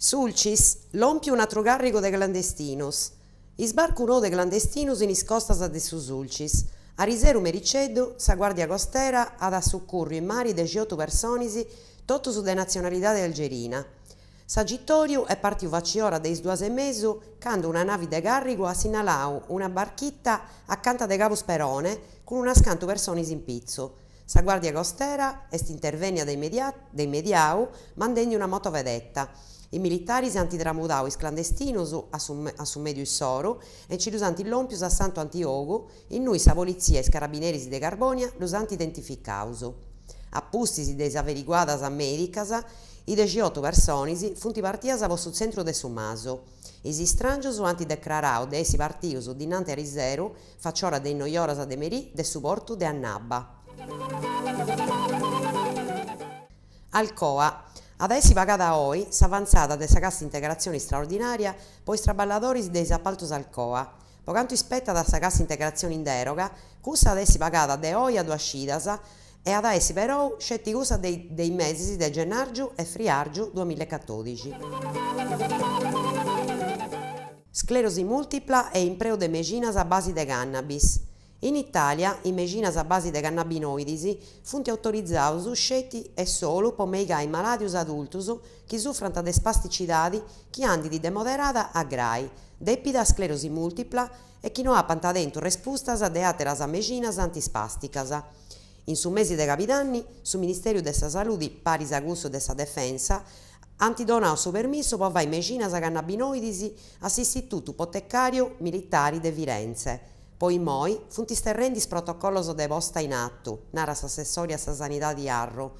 Sulcis l'ompio un altro garrigo de clandestinos. Isbarco uno de clandestinos in iscostas de su Sulcis. A Riseru Mericeddu, sa guardia costera ad a succurru in mari de Giotto Personisi, totto su de nazionalità de Algerina. Sagittorio è partiu vaciora de isduase e mesu, quando una navi de garrigo ha Sinalau, una barchitta accanto de Gavus Perone, con una scanto Personisi in pizzo. Sa guardia costera est intervenia de, immediau, mandendo una moto vedetta. I militari si antitramudau clandestino su assum, assummedio soro e ci usanti l'ompius a Santo Antiogo, in cui sa polizia e i carabinieri de Carbonia lo santi identificauso. Appustisi de averiguadas americas, i 18 personisi funti partias a vostro centro de Sumaso. I strangios anti declarau de essi partius dinanti a Risero, facciora dei noioras de Merì, de suporto de Annabba. Alcoa ad essi pagata hoy, s'avanzada de sa cassa integrazione straordinaria po straballatori de sappalto Alcoa. Po canto ispetta da sa cassa integrazione in deroga, cussa ad essi pagata de oi a due ascidasa e ad essi però scetti cussa dei, dei mesi de gennaggio e friargiu 2014. Sclerosi multipla e impreo de meginas a base de cannabis. In Italia i medicinas a base de cannabinoides funt autorizzados uscetti e solo per i maladius adultus che soffrant de spasticidadi che andidi di demoderata a grai, depida sclerosi multipla e che non ha pantadento dentro rispostas de ateras medicinas antispasticas. In su mesi di capidanni, su Ministeriu della sa Saludi, paris a gusto de Defensa, hanno donato su permesso per avere medicinas cannabinoides a Istituto Potecario Militari de Firenze, Poimoi funtis terrendis protocollos de posta in atto, naras assessoria sa sanità di Arro,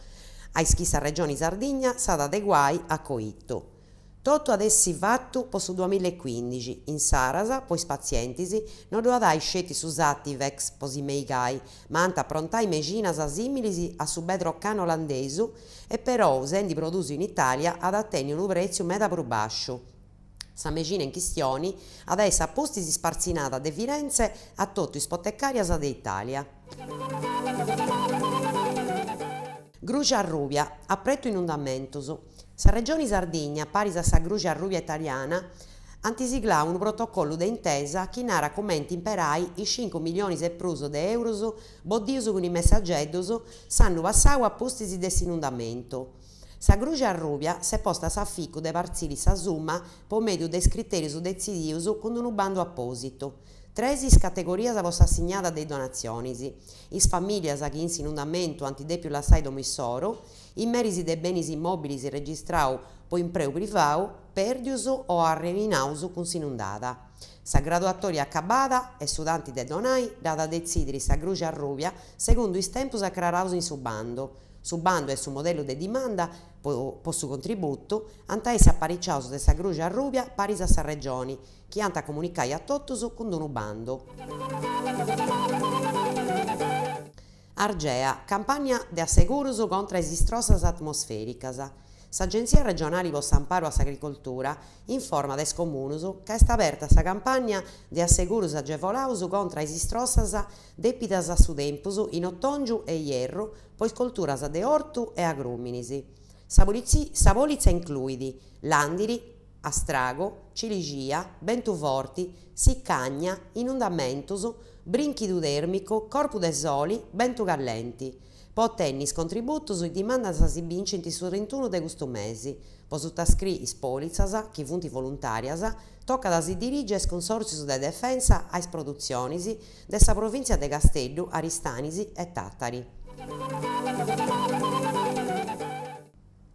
a ischissa regioni Sardigna sa da de guai a coitto. Totto ad essi vattu po su 2015, in Sarasa, poi spazientisi, non lo adai sceti susati vex posimeigai, ma anta prontai meginas asimilisi a su bedroccan olandesu e però, usendi produsi in Italia, ad atteni un prezzo meda più sa megina in chistioni, avesse a postisi sparsinata de Firenze a totto ispoteccarias de Italia. Gruce a Rubia, a pretto inundamentos. Sa regione Sardegna, pari sa Gruce Rubia italiana, antisigla un protocollo d'intesa che narra commenti imperai i 5 milioni e pruso de euros boddioso con i messaggedos sanno passau a postisi desinundamento. Sa Grugia rubia si è posta a ficu de parzili sa summa po medio dei su decidius con un bando apposito. Tresis categoria sa vostra assegnata dei donazioni. Is famiglia sa chi in inundamento la sai domissoro, i merisi dei beni immobili si registrau po impreu privau, perdius o arreminausu cun sinundada. Sa graduatoria accabada e sudanti de donai data decidri sa grugia rubia secondo is tempus accraraus in su bando. Su bando e su modello di domanda posto contributo, anta essa apparicciato dessa Sagrugia a Rubia, paris a sa regioni, che anta comunicato a Tottoso con un bando. Argea, campagna di asseguros contro le distrosas atmosferiche. S'Agenzia Regionali Postamparo a Agricoltura informa des Comunus che è stata aperta la campagna di assegurus agevolaus contro i istrossas depitas a studempus in ottongiu e ierru, poi colturas de ortu e agruminisi. Sa, polizi, sa polizia landiri, astrago, ciligia, bentuforti, siccagna, inundamentus, brinchidu dermico, corpu de soli, bentugallenti. Potennis contributo sui dimanda sa si vincenti su 21 de questo mese. Posuta scris polizasa, chi vunti volontariasa, tocca da si dirige il consorzio de defensa ais produzionisi dessa provincia de Castello, Aristanisi e Tattari.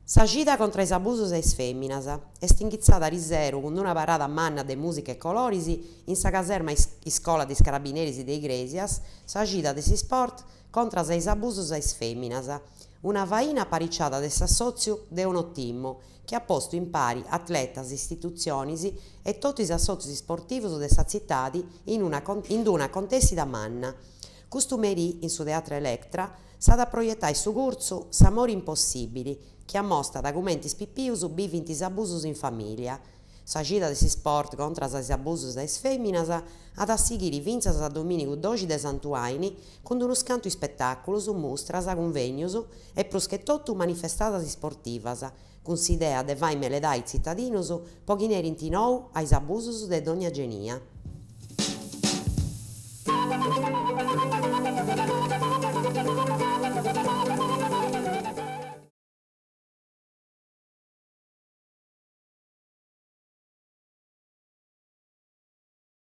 S'agita contra i abusos e i femminas, Est inghizzada riseru cun una parada manna de musica e colorisi in sa caserma iscola di scarabinerisi de Igresias, s'agita de si sport contra i abusos e i femminas, Una vaina paricciata de s'assoziu de un ottimo, che ha posto in pari atletas, istituzionisi e tutti i assozi sportivi de sa cittadi in una, in una contessida manna. Costumeri in suo Teatro Electra sa da proiettare il suo corso Samori impossibili, che ammosta da commenti spippius bivinti abusos in famiglia. Sa gita de sport contro i abusos delle femminas ad assigiri vinza a Domenico Doci de Santuaini con uno scanto mostra mostras, convegnios e proschettotto manifestata di sportivas, con s'idea de vaimele dai cittadinos pochi nerinti nou ai abusos de donna genia.